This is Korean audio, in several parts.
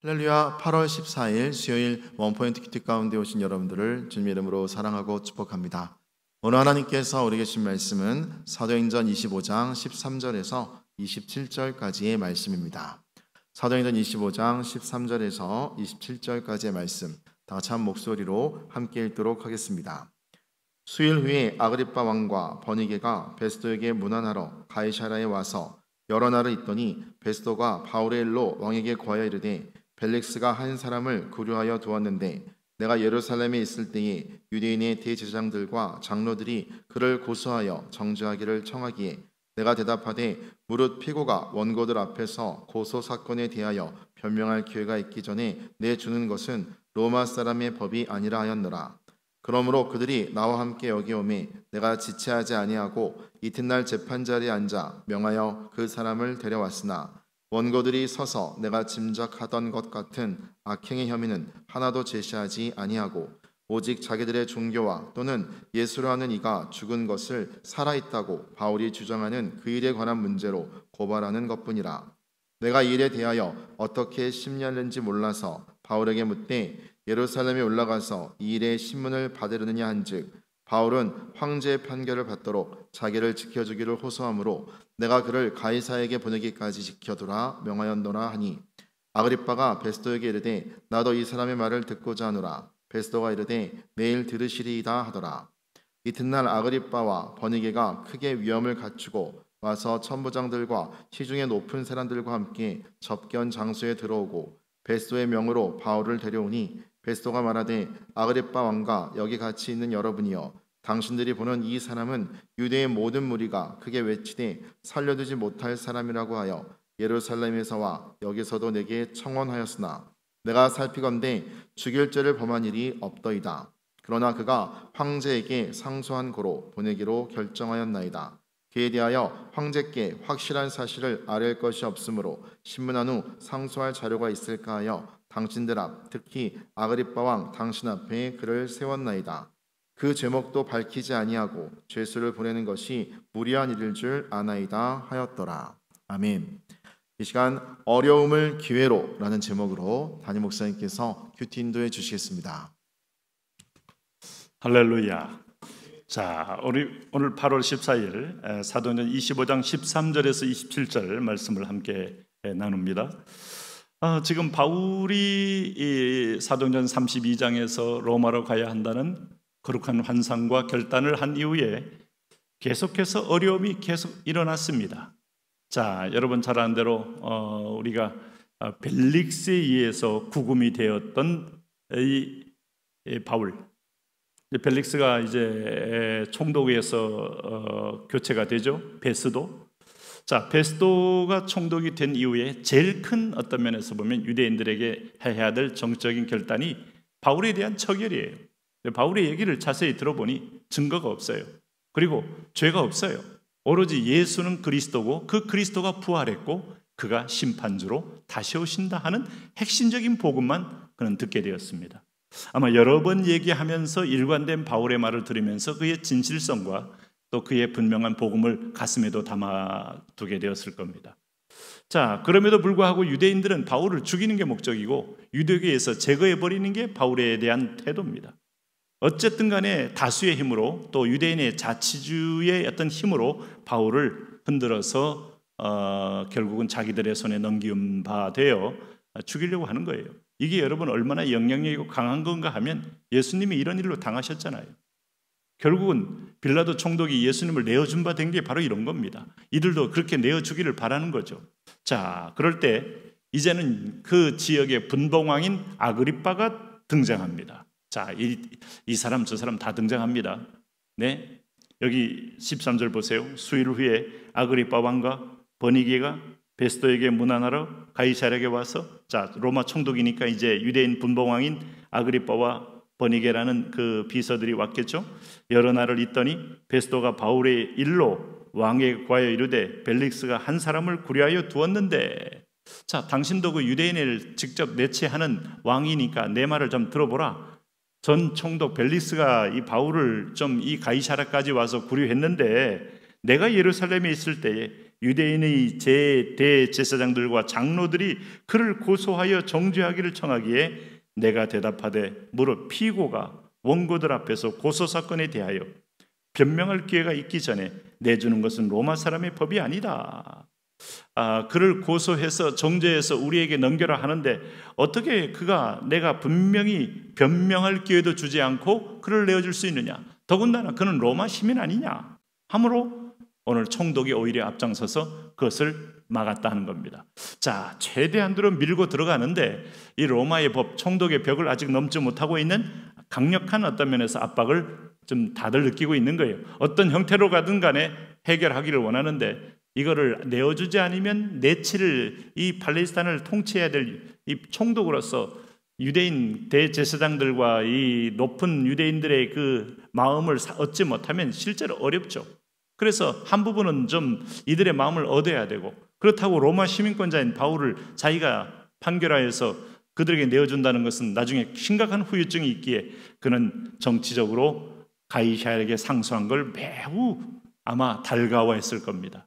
할렐루야 8월 14일 수요일 원포인트 키트 가운데 오신 여러분들을 주님 이름으로 사랑하고 축복합니다. 오늘 하나님께서 우리에게 주신 말씀은 사도행전 25장 13절에서 27절까지의 말씀입니다. 사도행전 25장 13절에서 27절까지의 말씀 다 같이 한 목소리로 함께 읽도록 하겠습니다. 수일 후에 아그리파 왕과 버니게가 베스도에게 문안하러 가이샤라에 와서 여러 날을 있더니 베스도가 바울의 일로 왕에게 구하여 이르되 벨릭스가 한 사람을 고려하여 두었는데 내가 예루살렘에 있을 때에 유대인의 대제장들과 장로들이 그를 고소하여 정죄하기를 청하기에 내가 대답하되 무릇 피고가 원고들 앞에서 고소 사건에 대하여 변명할 기회가 있기 전에 내 주는 것은 로마 사람의 법이 아니라 하였노라. 그러므로 그들이 나와 함께 여기 오매 내가 지체하지 아니하고 이튿날 재판 자리에 앉아 명하여 그 사람을 데려왔으나 원고들이 서서 내가 짐작하던 것 같은 악행의 혐의는 하나도 제시하지 아니하고 오직 자기들의 종교와 또는 예수로 하는 이가 죽은 것을 살아있다고 바울이 주장하는 그 일에 관한 문제로 고발하는 것뿐이라. 내가 이 일에 대하여 어떻게 심리하는지 몰라서 바울에게 묻되 예루살렘에 올라가서 이 일의 신문을 받으려느냐 한즉 바울은 황제의 판결을 받도록 자기를 지켜주기를 호소하므로 내가 그를 가이사에게 보내기까지 지켜두라 명하였노라 하니 아그리빠가 베스도에게 이르되 나도 이 사람의 말을 듣고자 하노라 베스도가 이르되 내일 들으시리이다 하더라 이튿날 아그리빠와 버니게가 크게 위험을 갖추고 와서 천부장들과 시중의 높은 사람들과 함께 접견 장소에 들어오고 베스도의 명으로 바울을 데려오니 베스도가 말하되 아그레빠 왕과 여기 같이 있는 여러분이여 당신들이 보는 이 사람은 유대의 모든 무리가 크게 외치되 살려두지 못할 사람이라고 하여 예루살렘에서와 여기서도 내게 청원하였으나 내가 살피건대 죽일 죄를 범한 일이 없더이다. 그러나 그가 황제에게 상소한 고로 보내기로 결정하였나이다. 그에 대하여 황제께 확실한 사실을 아랠 것이 없으므로 신문한 후 상소할 자료가 있을까 하여 당신들 앞 특히 아그리빠 왕 당신 앞에 그를 세웠나이다. 그 제목도 밝히지 아니하고 죄수를 보내는 것이 무리한 일일 줄 아나이다 하였더라. 아멘. 이 시간 어려움을 기회로라는 제목으로 담임 목사님께서 큐티 인도해 주시겠습니다. 할렐루야. 자, 우리 오늘 8월 14일 사도전 25장 13절에서 27절 말씀을 함께 나눕니다. 아, 지금 바울이 사도전 32장에서 로마로 가야 한다는 거룩한 환상과 결단을 한 이후에 계속해서 어려움이 계속 일어났습니다. 자, 여러분 잘 아는 대로 어, 우리가 어, 벨릭스에 의해서 구금이 되었던 이, 바울. 벨릭스가 이제 총독에서 어, 교체가 되죠. 베스도. 자, 베스도가 총독이 된 이후에 제일 큰 어떤 면에서 보면 유대인들에게 해야 될 정적인 결단이 바울에 대한 처결이에요. 바울의 얘기를 자세히 들어보니 증거가 없어요. 그리고 죄가 없어요. 오로지 예수는 그리스도고 그 그리스도가 부활했고 그가 심판주로 다시 오신다 하는 핵심적인 복음만 그는 듣게 되었습니다. 아마 여러 번 얘기하면서 일관된 바울의 말을 들으면서 그의 진실성과 또 그의 분명한 복음을 가슴에도 담아두게 되었을 겁니다. 자, 그럼에도 불구하고 유대인들은 바울을 죽이는 게 목적이고 유대교에서 제거해버리는 게 바울에 대한 태도입니다. 어쨌든 간에 다수의 힘으로 또 유대인의 자치주의 어떤 힘으로 바울을 흔들어서 어, 결국은 자기들의 손에 넘기운 바 되어 죽이려고 하는 거예요. 이게 여러분 얼마나 영향력이 강한 건가 하면 예수님이 이런 일로 당하셨잖아요. 결국은 빌라도 총독이 예수님을 내어준 바 된 게 바로 이런 겁니다. 이들도 그렇게 내어주기를 바라는 거죠. 자, 그럴 때 이제는 그 지역의 분봉왕인 아그리빠가 등장합니다. 자, 이, 이 사람 저 사람 다 등장합니다. 네. 여기 13절 보세요. 수일 후에 아그리빠 왕과 버니게가 베스도에게 문안하러 가이사랴에게 와서 자, 로마 총독이니까 이제 유대인 분봉왕인 아그리빠와 버니게라는 그 비서들이 왔겠죠. 여러 날을 있더니 베스도가 바울의 일로 왕에 구여 이르되 벨릭스가 한 사람을 구려하여 두었는데 자 당신도 그 유대인을 직접 내치하는 왕이니까 내 말을 좀 들어보라. 전 총독 벨릭스가 이 바울을 좀 이 가이사라까지 와서 구류했는데 내가 예루살렘에 있을 때에 유대인의 제 대제사장들과 장로들이 그를 고소하여 정죄하기를 청하기에 내가 대답하되 무릎 피고가 원고들 앞에서 고소 사건에 대하여 변명할 기회가 있기 전에 내주는 것은 로마 사람의 법이 아니다. 아, 그를 고소해서 정죄해서 우리에게 넘겨라 하는데 어떻게 그가 내가 분명히 변명할 기회도 주지 않고 그를 내어줄 수 있느냐? 더군다나 그는 로마 시민 아니냐? 하므로 오늘 총독이 오히려 앞장서서 그것을 막았다는 겁니다. 자, 최대한으로 밀고 들어가는데 이 로마의 법 총독의 벽을 아직 넘지 못하고 있는 강력한 어떤 면에서 압박을 좀 다들 느끼고 있는 거예요. 어떤 형태로 가든 간에 해결하기를 원하는데 이거를 내어주지 않으면 내치를 이 팔레스타인을 통치해야 될 이 총독으로서 유대인 대제사장들과 이 높은 유대인들의 그 마음을 얻지 못하면 실제로 어렵죠. 그래서 한 부분은 좀 이들의 마음을 얻어야 되고 그렇다고 로마 시민권자인 바울을 자기가 판결하여서 그들에게 내어준다는 것은 나중에 심각한 후유증이 있기에 그는 정치적으로 가이샤에게 상소한 걸 매우 아마 달가워했을 겁니다.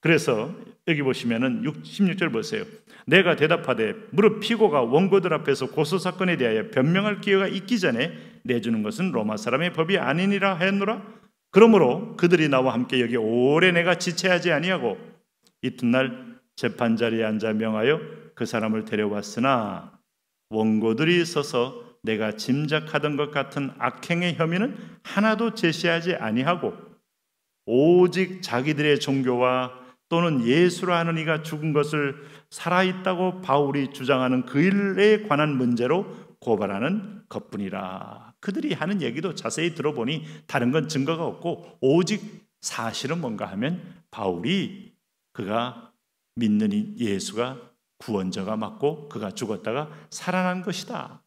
그래서 여기 보시면은 16절 보세요. 내가 대답하되 무릎 피고가 원고들 앞에서 고소 사건에 대하여 변명할 기회가 있기 전에 내주는 것은 로마 사람의 법이 아니니라 하였노라. 그러므로 그들이 나와 함께 여기 오래 내가 지체하지 아니하고 이튿날 재판 자리에 앉아 명하여 그 사람을 데려왔으나 원고들이 있어서 내가 짐작하던 것 같은 악행의 혐의는 하나도 제시하지 아니하고 오직 자기들의 종교와 또는 예수라 하는 이가 죽은 것을 살아있다고 바울이 주장하는 그 일에 관한 문제로 고발하는 것뿐이라. 그들이 하는 얘기도 자세히 들어보니 다른 건 증거가 없고 오직 사실은 뭔가 하면 바울이 그가 믿는 예수가 구원자가 맞고 그가 죽었다가 살아난 것이다.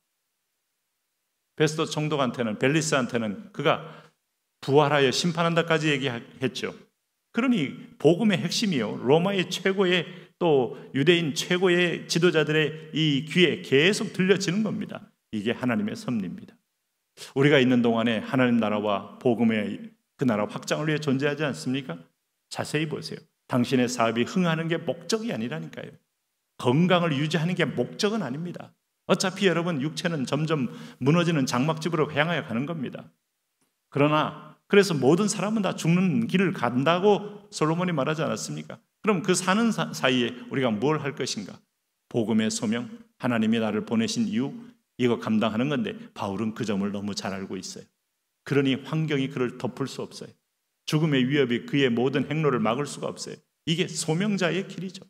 베스도 총독한테는 벨리스한테는 그가 부활하여 심판한다까지 얘기했죠. 그러니 복음의 핵심이요 로마의 최고의 또 유대인 최고의 지도자들의 이 귀에 계속 들려지는 겁니다. 이게 하나님의 섭리입니다. 우리가 있는 동안에 하나님 나라와 복음의 그 나라 확장을 위해 존재하지 않습니까? 자세히 보세요. 당신의 사업이 흥하는 게 목적이 아니라니까요. 건강을 유지하는 게 목적은 아닙니다. 어차피 여러분 육체는 점점 무너지는 장막집으로 향하여 가는 겁니다. 그러나 그래서 모든 사람은 다 죽는 길을 간다고 솔로몬이 말하지 않았습니까? 그럼 그 사는 사이에 우리가 뭘 할 것인가? 복음의 소명, 하나님이 나를 보내신 이유, 이거 감당하는 건데 바울은 그 점을 너무 잘 알고 있어요. 그러니 환경이 그를 덮을 수 없어요. 죽음의 위협이 그의 모든 행로를 막을 수가 없어요. 이게 소명자의 길이죠.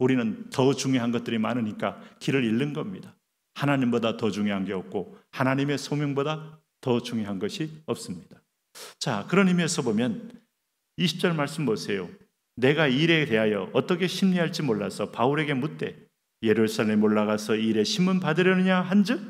우리는 더 중요한 것들이 많으니까 길을 잃는 겁니다. 하나님보다 더 중요한 게 없고 하나님의 소명보다 더 중요한 것이 없습니다. 자, 그런 의미에서 보면 20절 말씀 보세요. 내가 일에 대하여 어떻게 심리할지 몰라서 바울에게 묻되 예루살렘에 올라가서 일에 신문 받으려느냐 한즉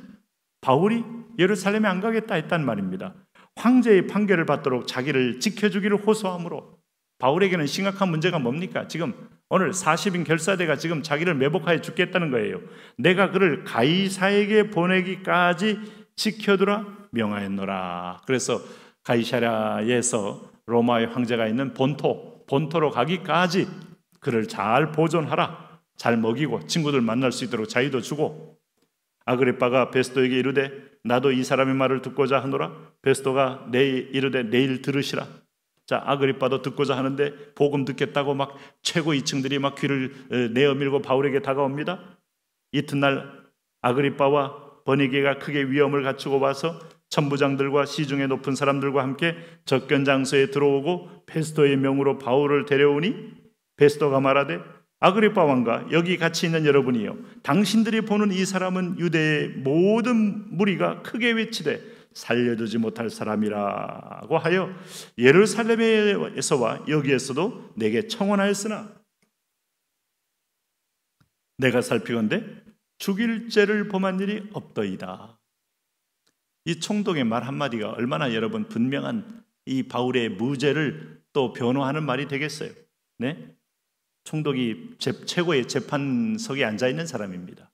바울이 예루살렘에 안 가겠다 했단 말입니다. 황제의 판결을 받도록 자기를 지켜주기를 호소함으로 바울에게는 심각한 문제가 뭡니까? 지금 오늘 40인 결사대가 지금 자기를 매복하여 죽겠다는 거예요. 내가 그를 가이사에게 보내기까지 지켜두라 명하였노라. 그래서 가이사랴에서 로마의 황제가 있는 본토, 본토로 가기까지 그를 잘 보존하라. 잘 먹이고 친구들 만날 수 있도록 자유도 주고 아그리빠가 베스도에게 이르되 나도 이 사람의 말을 듣고자 하노라 베스도가 내일 이르되 내일 들으시라 자 아그리빠도 듣고자 하는데 복음 듣겠다고 막 최고 2층들이막 귀를 어, 내어밀고 바울에게 다가옵니다 이튿날 아그리빠와 버니게가 크게 위험을 갖추고 와서 천부장들과 시중에 높은 사람들과 함께 적견 장소에 들어오고 베스도의 명으로 바울을 데려오니 베스도가 말하되 아그리파 왕과 여기 같이 있는 여러분이요. 당신들이 보는 이 사람은 유대의 모든 무리가 크게 외치되 살려주지 못할 사람이라고 하여 예루살렘에서와 여기에서도 내게 청원하였으나 내가 살피건대 죽일 죄를 범한 일이 없더이다. 이 총독의 말 한마디가 얼마나 여러분 분명한 이 바울의 무죄를 또 변호하는 말이 되겠어요. 네? 총독이 최고의 재판석에 앉아 있는 사람입니다.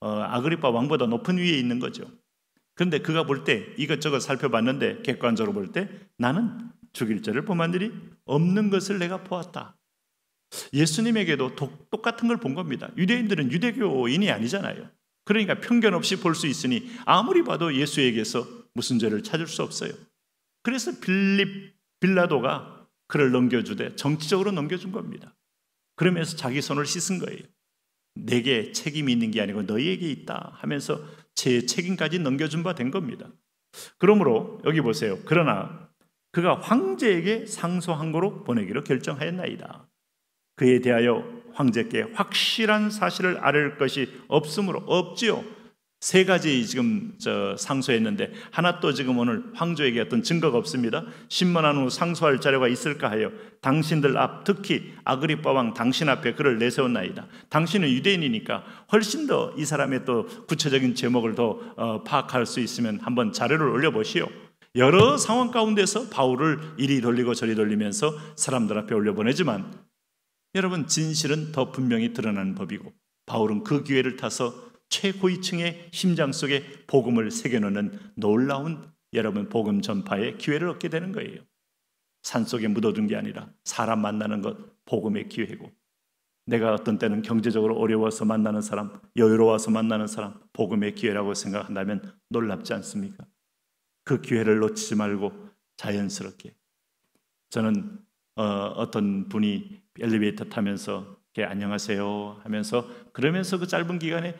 어, 아그리파 왕보다 높은 위에 있는 거죠. 그런데 그가 볼 때 이것저것 살펴봤는데 객관적으로 볼 때 나는 죽일 죄를 범한 들이 없는 것을 내가 보았다. 예수님에게도 독, 똑같은 걸 본 겁니다. 유대인들은 유대교인이 아니잖아요. 그러니까 편견 없이 볼 수 있으니 아무리 봐도 예수에게서 무슨 죄를 찾을 수 없어요. 그래서 빌립 빌라도가 그를 넘겨주되 정치적으로 넘겨준 겁니다. 그러면서 자기 손을 씻은 거예요. 내게 책임이 있는 게 아니고 너희에게 있다 하면서 제 책임까지 넘겨준 바 된 겁니다. 그러므로 여기 보세요. 그러나 그가 황제에게 상소한 거로 보내기로 결정하였나이다. 그에 대하여 황제께 확실한 사실을 알을 것이 없으므로 없지요. 세 가지 지금 저 상소했는데 하나 또 지금 오늘 황조에게 어떤 증거가 없습니다. 신문한 후 상소할 자료가 있을까 하여 당신들 앞 특히 아그리빠 왕 당신 앞에 그를 내세웠나이다. 당신은 유대인이니까 훨씬 더 이 사람의 또 구체적인 제목을 더 어, 파악할 수 있으면 한번 자료를 올려보시오. 여러 상황 가운데서 바울을 이리 돌리고 저리 돌리면서 사람들 앞에 올려보내지만 여러분 진실은 더 분명히 드러나는 법이고 바울은 그 기회를 타서 최고위층의 심장 속에 복음을 새겨놓는 놀라운 여러분 복음 전파의 기회를 얻게 되는 거예요. 산 속에 묻어둔 게 아니라 사람 만나는 것 복음의 기회고 내가 어떤 때는 경제적으로 어려워서 만나는 사람, 여유로워서 만나는 사람 복음의 기회라고 생각한다면 놀랍지 않습니까? 그 기회를 놓치지 말고 자연스럽게 저는 어, 떤 분이 엘리베이터 타면서 안녕하세요 하면서 그러면서 그 짧은 기간에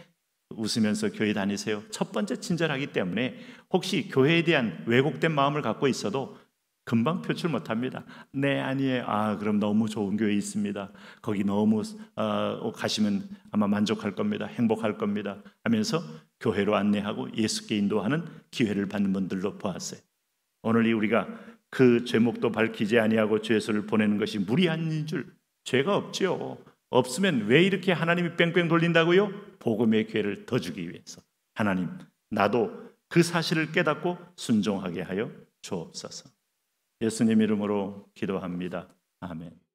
웃으면서 교회 다니세요. 첫 번째 친절하기 때문에 혹시 교회에 대한 왜곡된 마음을 갖고 있어도 금방 표출 못합니다. 네 아니에요. 아 그럼 너무 좋은 교회 있습니다. 거기 너무 어, 가시면 아마 만족할 겁니다. 행복할 겁니다. 하면서 교회로 안내하고 예수께 인도하는 기회를 받는 분들로 보았어요. 오늘 이 우리가 그 죄목도 밝히지 아니하고 죄수를 보내는 것이 무리한 줄 죄가 없지요. 없으면 왜 이렇게 하나님이 뺑뺑 돌린다고요? 복음의 기회를 더 주기 위해서. 하나님, 나도 그 사실을 깨닫고 순종하게 하여 주옵소서. 예수님 이름으로 기도합니다. 아멘.